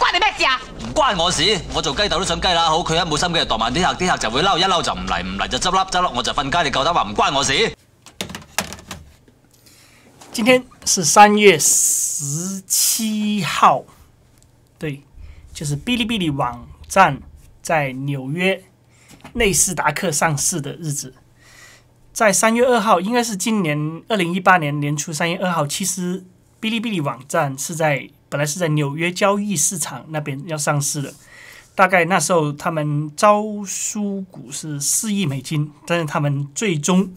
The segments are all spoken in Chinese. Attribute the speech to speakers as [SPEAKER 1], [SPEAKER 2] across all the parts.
[SPEAKER 1] 关你咩事啊？唔关我事，我做鸡豆都想鸡啦。好，佢一冇心机就度埋啲客，啲客就会嬲，一嬲就唔嚟，唔嚟就执笠执笠，我就瞓街。你够胆话唔关我事？今天是三月十七号，对，就是哔哩哔哩网站在纽约内斯达克上市的日子。在三月二号，应该是今年二零一八年年初三月二号。其实哔哩哔哩网站是在。本来是在纽约交易市场那边要上市的，大概那时候他们招股是四亿美金，但是他们最终，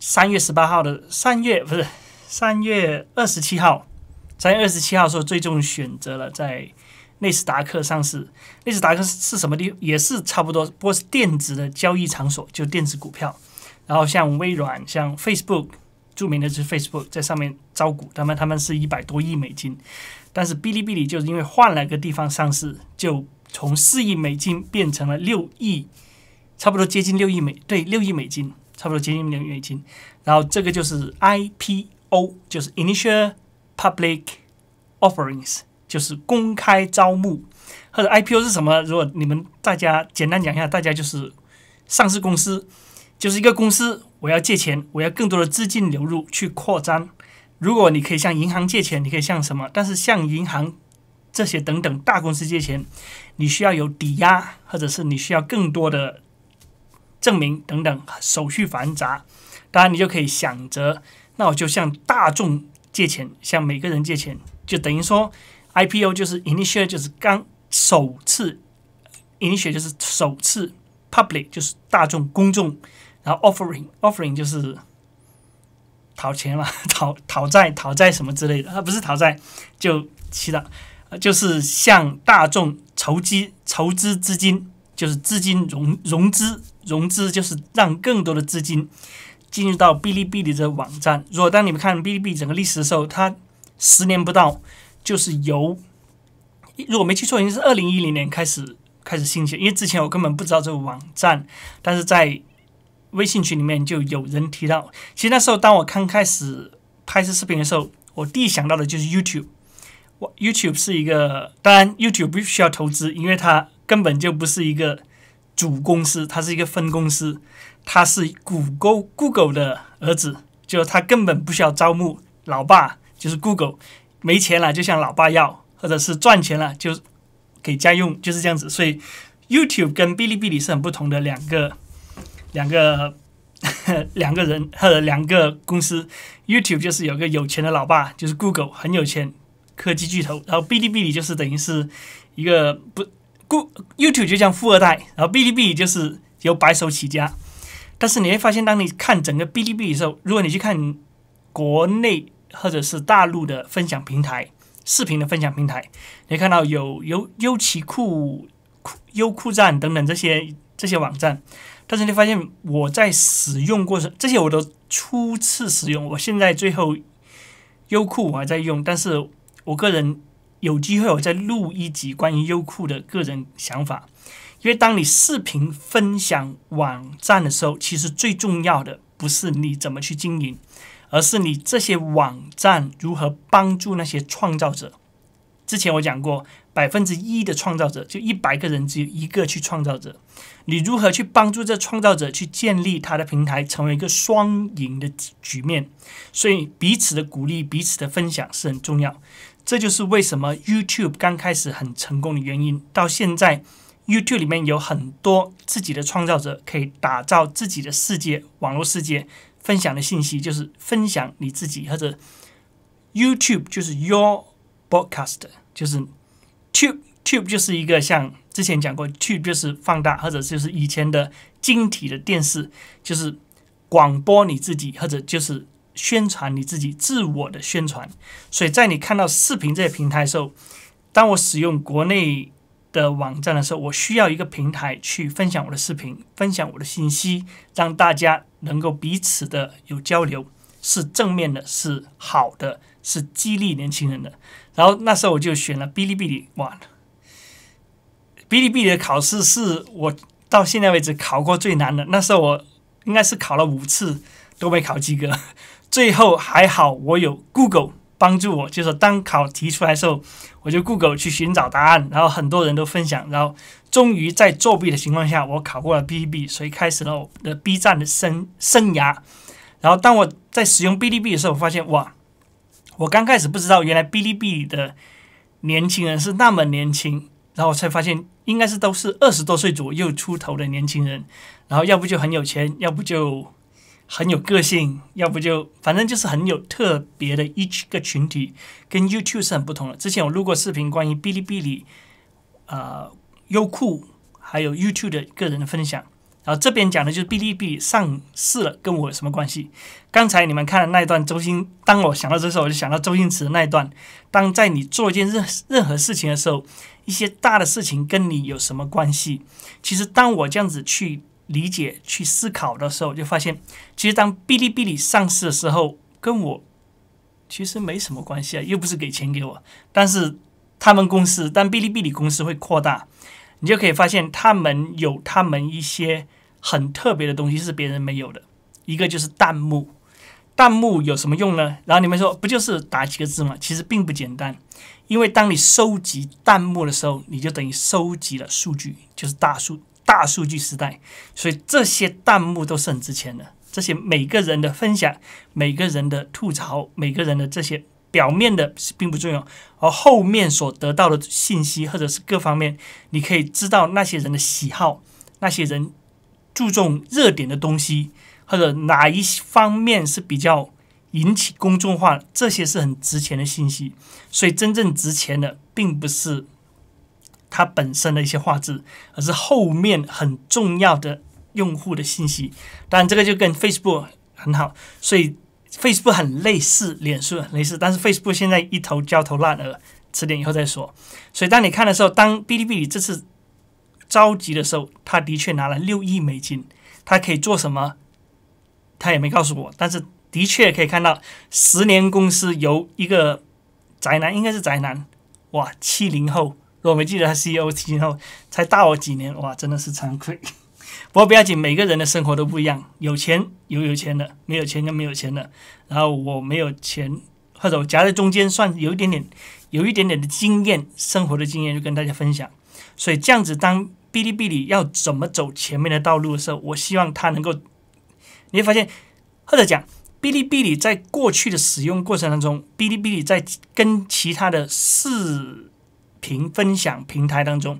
[SPEAKER 1] 三月十八号的三月不是三月二十七号，三月二十七号时候最终选择了在纳斯达克上市。纳斯达克是什么地？也是差不多，不过是电子的交易场所，就电子股票。然后像微软，像 Facebook。著名的是 Facebook 在上面招股，他们他们是一百多亿美金，但是哔哩哔哩就是因为换了个地方上市，就从四亿美金变成了六亿，差不多接近六亿美，对，六亿美金，差不多接近六亿美金。然后这个就是 IPO，就是 Initial Public Offerings，就是公开招募。或者 IPO 是什么？如果你们大家简单讲一下，大家就是上市公司。就是一个公司，我要借钱，我要更多的资金流入去扩张。如果你可以向银行借钱，你可以向什么？但是向银行这些等等大公司借钱，你需要有抵押，或者是你需要更多的证明等等，手续繁杂。当然，你就可以想着，那我就向大众借钱，向每个人借钱，就等于说 IPO 就是 initial 就是刚首次 initial 就是首次 public 就是大众公众。然后，offering，offering 就是讨钱嘛，讨讨债、讨债什么之类的。啊，不是讨债，就其他，就是向大众筹集、筹资资金，就是资金融融资、融资，就是让更多的资金进入到哔哩哔哩的这个网站。如果当你们看哔哩哔哩整个历史的时候，它十年不到，就是由如果没记错，已经是二零一零年开始开始兴起。因为之前我根本不知道这个网站，但是在微信群里面就有人提到，其实那时候当我刚开始拍摄视频的时候，我第一想到的就是 YouTube。YouTube 是一个，当然 YouTube 不需要投资，因为它根本就不是一个主公司，它是一个分公司，它是 Google Google 的儿子，就它根本不需要招募老爸，就是 Google 没钱了就向老爸要，或者是赚钱了就给家用，就是这样子。所以 YouTube 跟哔哩哔哩是很不同的两个。两个 两个人或者两个公司，YouTube 就是有个有钱的老爸，就是 Google 很有钱，科技巨头。然后哔哩哔哩就是等于是一个不 Go YouTube 就像富二代，然后 Bilibili 就是由白手起家。但是你会发现，当你看整个 Bilibili 的时候，如果你去看国内或者是大陆的分享平台、视频的分享平台，你看到有优优奇库、酷优酷站等等这些这些网站。但是你发现我在使用过程，这些我都初次使用。我现在最后，优酷我还在用，但是我个人有机会，我再录一集关于优酷的个人想法。因为当你视频分享网站的时候，其实最重要的不是你怎么去经营，而是你这些网站如何帮助那些创造者。之前我讲过，百分之一的创造者，就一百个人只有一个去创造者，你如何去帮助这创造者去建立他的平台，成为一个双赢的局面？所以彼此的鼓励、彼此的分享是很重要。这就是为什么 YouTube 刚开始很成功的原因。到现在，YouTube 里面有很多自己的创造者可以打造自己的世界，网络世界分享的信息就是分享你自己，或者 YouTube 就是 Your。Broadcast 就是 tube，tube 就是一个像之前讲过，tube 就是放大，或者就是以前的晶体的电视，就是广播你自己，或者就是宣传你自己自我的宣传。所以在你看到视频这些平台的时候，当我使用国内的网站的时候，我需要一个平台去分享我的视频，分享我的信息，让大家能够彼此的有交流，是正面的，是好的。是激励年轻人的。然后那时候我就选了哔哩哔哩。哇，哔哩哔哩的考试是我到现在为止考过最难的。那时候我应该是考了五次都没考及格。最后还好我有 Google 帮助我，就是当考题出来的时候，我就 Google 去寻找答案。然后很多人都分享，然后终于在作弊的情况下，我考过了哔哩哔哩，所以开始了我的 B 站的生生涯。然后当我在使用哔哩哔哩的时候，我发现哇。我刚开始不知道，原来哔哩哔哩的年轻人是那么年轻，然后我才发现应该是都是二十多岁左右出头的年轻人，然后要不就很有钱，要不就很有个性，要不就反正就是很有特别的一个群体，跟 YouTube 是很不同的。之前我录过视频关于哔哩哔哩、啊优酷还有 YouTube 的个人分享。然后这边讲的就是哔哩哔哩上市了，跟我有什么关系？刚才你们看的那一段周星，当我想到这时候，我就想到周星驰那一段。当在你做一件任任何事情的时候，一些大的事情跟你有什么关系？其实当我这样子去理解、去思考的时候，就发现，其实当哔哩哔哩上市的时候，跟我其实没什么关系啊，又不是给钱给我。但是他们公司，但哔哩哔哩公司会扩大。你就可以发现，他们有他们一些很特别的东西是别人没有的。一个就是弹幕，弹幕有什么用呢？然后你们说不就是打几个字吗？其实并不简单，因为当你收集弹幕的时候，你就等于收集了数据，就是大数大数据时代，所以这些弹幕都是很值钱的。这些每个人的分享、每个人的吐槽、每个人的这些。表面的并不重要，而后面所得到的信息，或者是各方面，你可以知道那些人的喜好，那些人注重热点的东西，或者哪一方面是比较引起公众化的，这些是很值钱的信息。所以真正值钱的，并不是它本身的一些画质，而是后面很重要的用户的信息。当然，这个就跟 Facebook 很好，所以。Facebook 很类似，脸书很类似，但是 Facebook 现在一头焦头烂额，迟点以后再说。所以当你看的时候，当 b 哔哩这次着急的时候，他的确拿了六亿美金，他可以做什么？他也没告诉我，但是的确可以看到，十年公司由一个宅男，应该是宅男，哇，七零后，如果没记得他 CEO 七零后，才大我几年，哇，真的是惭愧。不过不要紧，每个人的生活都不一样，有钱有有钱的，没有钱就没有钱的。然后我没有钱，或者我夹在中间，算有一点点，有一点点的经验，生活的经验就跟大家分享。所以这样子，当哔哩哔哩要怎么走前面的道路的时候，我希望它能够，你会发现，或者讲哔哩哔哩在过去的使用过程当中，哔哩哔哩在跟其他的视频分享平台当中。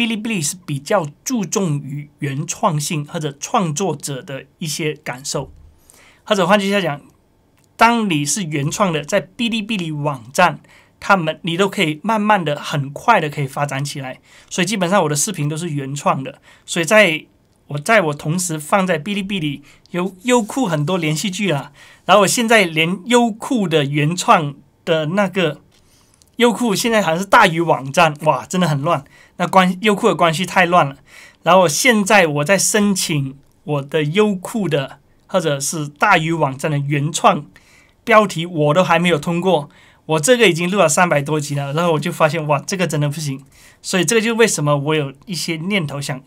[SPEAKER 1] 哔哩哔哩是比较注重于原创性或者创作者的一些感受，或者换句话讲，当你是原创的，在哔哩哔哩网站，他们你都可以慢慢的、很快的可以发展起来。所以基本上我的视频都是原创的。所以在我在我同时放在哔哩哔哩，优优酷很多连续剧啊，然后我现在连优酷的原创的那个。优酷现在好像是大于网站哇，真的很乱。那关优酷的关系太乱了。然后现在我在申请我的优酷的或者是大于网站的原创标题，我都还没有通过。我这个已经录了三百多集了，然后我就发现哇，这个真的不行。所以这个就为什么我有一些念头想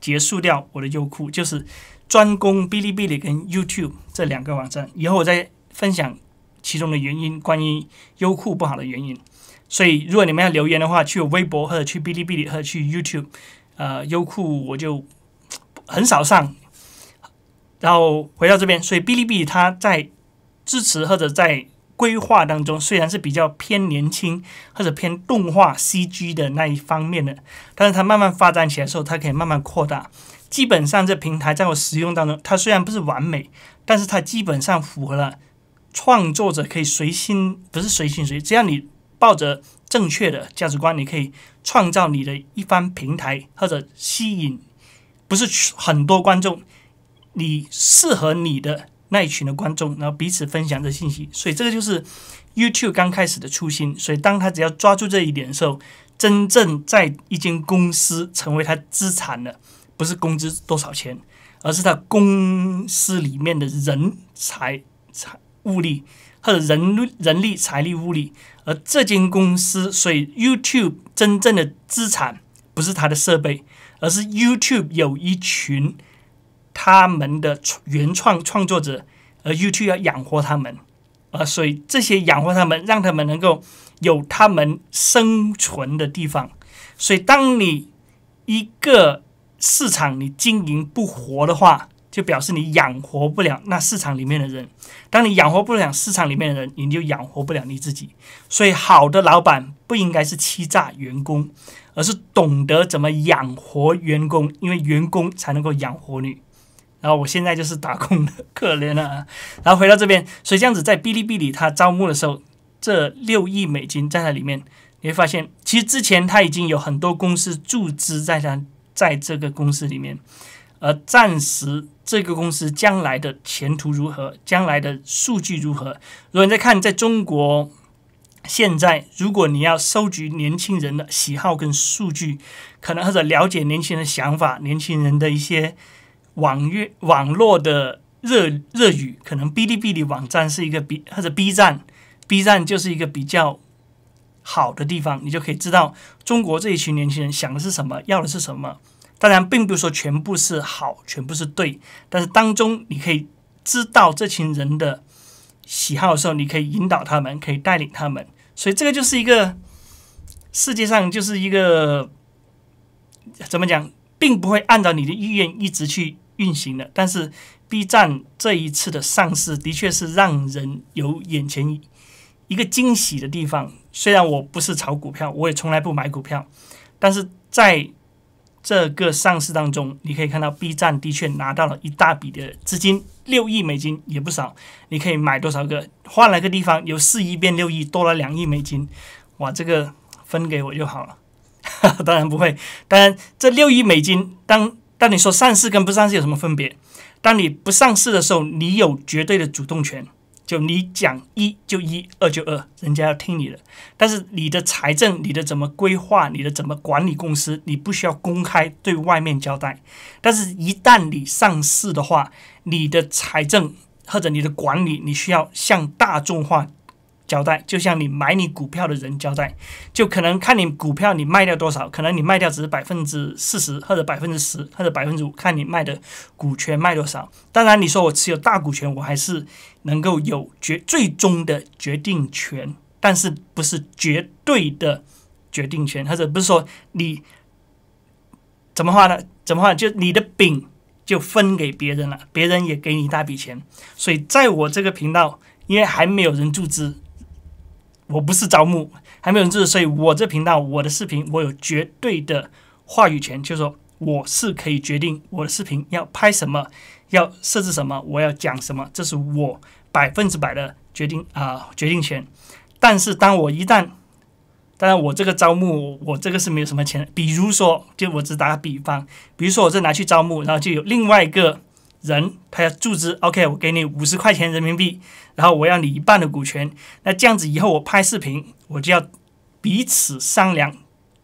[SPEAKER 1] 结束掉我的优酷，就是专攻哔哩哔哩跟 YouTube 这两个网站。以后我再分享其中的原因，关于优酷不好的原因。所以，如果你们要留言的话，去微博或者去哔哩哔哩或者去 YouTube，呃，优酷我就很少上。然后回到这边，所以哔哩哔哩它在支持或者在规划当中，虽然是比较偏年轻或者偏动画 CG 的那一方面的，但是它慢慢发展起来的时候，它可以慢慢扩大。基本上这平台在我使用当中，它虽然不是完美，但是它基本上符合了创作者可以随心，不是随心随，只要你。抱着正确的价值观，你可以创造你的一番平台，或者吸引不是很多观众，你适合你的那一群的观众，然后彼此分享这信息。所以这个就是 YouTube 刚开始的初心。所以当他只要抓住这一点的时候，真正在一间公司成为他资产的，不是工资多少钱，而是他公司里面的人、财、财物力。或者人人力财力物力，而这间公司，所以 YouTube 真正的资产不是它的设备，而是 YouTube 有一群他们的原创创作者，而 YouTube 要养活他们，啊，所以这些养活他们，让他们能够有他们生存的地方。所以，当你一个市场你经营不活的话，就表示你养活不了那市场里面的人。当你养活不了市场里面的人，你就养活不了你自己。所以，好的老板不应该是欺诈员工，而是懂得怎么养活员工，因为员工才能够养活你。然后，我现在就是打工的，可怜了。啊。然后回到这边，所以这样子，在哔哩哔哩他招募的时候，这六亿美金在它里面，你会发现，其实之前他已经有很多公司注资在他在这个公司里面。而暂时，这个公司将来的前途如何，将来的数据如何？如果你在看，在中国现在，如果你要收集年轻人的喜好跟数据，可能或者了解年轻人的想法、年轻人的一些网阅网络的热热语，可能哔哩哔哩网站是一个比或者 B 站，B 站就是一个比较好的地方，你就可以知道中国这一群年轻人想的是什么，要的是什么。当然，并不是说全部是好，全部是对。但是当中，你可以知道这群人的喜好的时候，你可以引导他们，可以带领他们。所以，这个就是一个世界上就是一个怎么讲，并不会按照你的意愿一直去运行的。但是，B 站这一次的上市，的确是让人有眼前一个惊喜的地方。虽然我不是炒股票，我也从来不买股票，但是在。这个上市当中，你可以看到 B 站的确拿到了一大笔的资金，六亿美金也不少。你可以买多少个？换了个地方，由四亿变六亿，多了两亿美金。哇，这个分给我就好了。当然不会，当然这六亿美金，当当你说上市跟不上市有什么分别？当你不上市的时候，你有绝对的主动权。就你讲一就一，二就二，人家要听你的。但是你的财政、你的怎么规划、你的怎么管理公司，你不需要公开对外面交代。但是，一旦你上市的话，你的财政或者你的管理，你需要向大众化。交代就像你买你股票的人交代，就可能看你股票你卖掉多少，可能你卖掉只是百分之四十或者百分之十或者百分之五，看你卖的股权卖多少。当然你说我持有大股权，我还是能够有决最终的决定权，但是不是绝对的决定权，或者不是说你怎么话呢？怎么话就你的饼就分给别人了，别人也给你一大笔钱。所以在我这个频道，因为还没有人注资。我不是招募，还没有人持，所以我这频道我的视频，我有绝对的话语权，就说我是可以决定我的视频要拍什么，要设置什么，我要讲什么，这是我百分之百的决定啊决定权。但是当我一旦，当然我这个招募，我这个是没有什么钱。比如说，就我只打个比方，比如说我这拿去招募，然后就有另外一个。人他要注资，OK，我给你五十块钱人民币，然后我要你一半的股权。那这样子以后我拍视频，我就要彼此商量，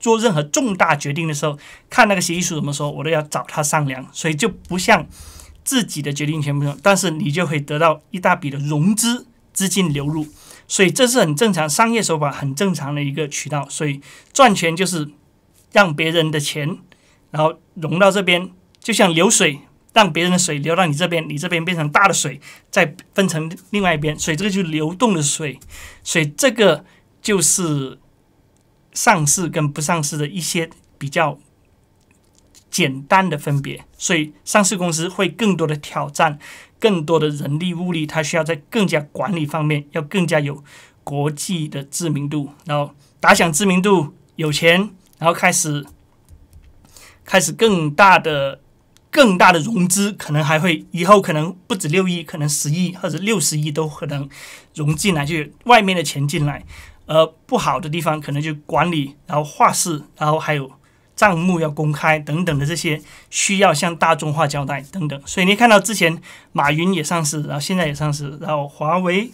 [SPEAKER 1] 做任何重大决定的时候，看那个协议书怎么说，我都要找他商量。所以就不像自己的决定权不同，但是你就会得到一大笔的融资资金流入。所以这是很正常，商业手法很正常的一个渠道。所以赚钱就是让别人的钱，然后融到这边，就像流水。让别人的水流到你这边，你这边变成大的水，再分成另外一边，所以这个就是流动的水。所以这个就是上市跟不上市的一些比较简单的分别。所以上市公司会更多的挑战，更多的人力物力，它需要在更加管理方面要更加有国际的知名度，然后打响知名度，有钱，然后开始开始更大的。更大的融资可能还会，以后可能不止六亿，可能十亿或者六十亿都可能融进来，就外面的钱进来。而不好的地方可能就管理，然后画室，然后还有账目要公开等等的这些需要向大众化交代等等。所以你看到之前马云也上市，然后现在也上市，然后华为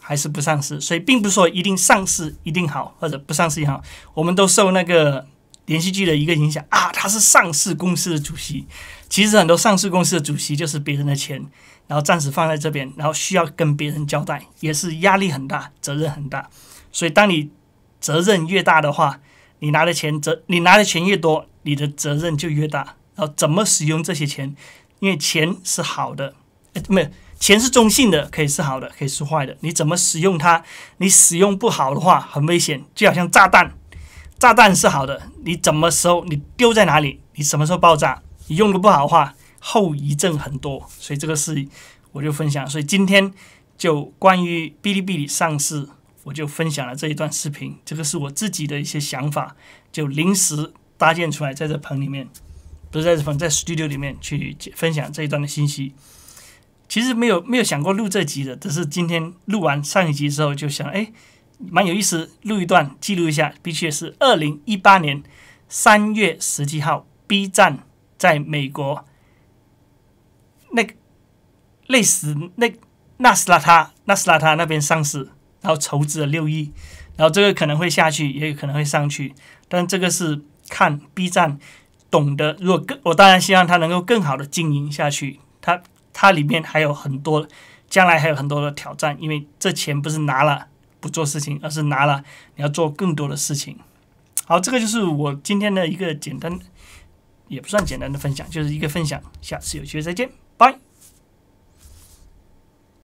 [SPEAKER 1] 还是不上市。所以并不是说一定上市一定好，或者不上市也好，我们都受那个连续剧的一个影响啊，他是上市公司的主席。其实很多上市公司的主席就是别人的钱，然后暂时放在这边，然后需要跟别人交代，也是压力很大，责任很大。所以当你责任越大的话，你拿的钱责你拿的钱越多，你的责任就越大。然后怎么使用这些钱？因为钱是好的，没有钱是中性的，可以是好的，可以是坏的。你怎么使用它？你使用不好的话很危险，就好像炸弹。炸弹是好的，你怎么时候你丢在哪里？你什么时候爆炸？你用的不好的话，后遗症很多，所以这个是我就分享。所以今天就关于哔哩哔哩上市，我就分享了这一段视频。这个是我自己的一些想法，就临时搭建出来，在这棚里面，不是在这棚，在 studio 里面去分享这一段的信息。其实没有没有想过录这集的，只是今天录完上一集之后就想，哎，蛮有意思，录一段记录一下。的确是二零一八年三月十七号，B 站。在美国，那类似那纳斯拉他纳斯拉他那边上市，然后筹资了六亿，然后这个可能会下去，也有可能会上去，但这个是看 B 站懂的。如果更我当然希望他能够更好的经营下去，它它里面还有很多，将来还有很多的挑战，因为这钱不是拿了不做事情，而是拿了你要做更多的事情。好，这个就是我今天的一个简单。也不算简单的分享，就是一个分享。下次有机会再见，拜。